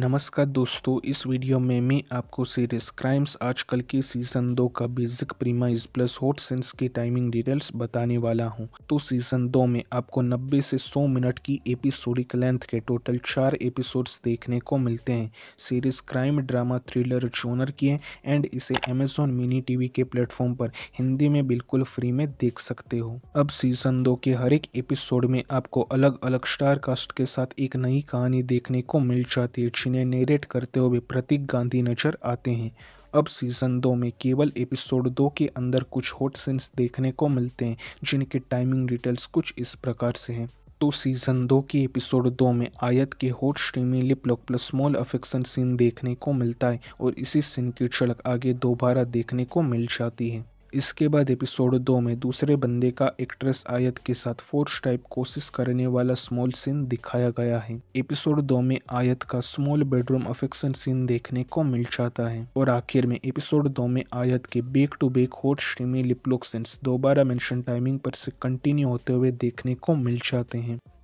नमस्कार दोस्तों इस वीडियो में मैं आपको सीरीज क्राइम्स आजकल की सीज़न दो का basic premise plus hot scenes की टाइमिंग डिटेल्स बताने वाला हूं। तो सीज़न दो में आपको 90 से 100 मिनट की एपिसोडिक लेंथ के टोटल चार एपिसोड्स देखने को मिलते हैं series crime drama thriller genre की है एंड इसे अमेजोन मिनी टीवी के प्लेटफॉर्म पर हिंदी में बिल्कुल फ्री में देख सकते हो अब सीज़न दो के हर एक एपिसोड में आपको अलग अलग स्टार कास्ट के साथ एक नई कहानी देखने को मिल जाती है जिन्हें नेरेट करते हुए प्रतीक गांधी नजर आते हैं अब सीज़न दो में केवल एपिसोड दो के अंदर कुछ हॉट सीन्स देखने को मिलते हैं जिनके टाइमिंग डिटेल्स कुछ इस प्रकार से हैं तो सीज़न दो के एपिसोड दो में आयत के hot steamy lip lock plus small affection scene देखने को मिलता है और इसी सीन की झलक आगे दोबारा देखने को मिल जाती है इसके बाद एपिसोड दो में दूसरे बंदे का एक्ट्रेस आयत के साथ फोर्स टाइप कोशिश करने वाला स्मॉल सीन दिखाया गया है एपिसोड दो में आयत का स्मॉल बेडरूम अफेक्शन सीन देखने को मिल जाता है और आखिर में एपिसोड दो में आयत के back to back hot steamy lip lock scenes दोबारा मेंशन टाइमिंग पर से कंटिन्यू होते हुए देखने को मिल जाते हैं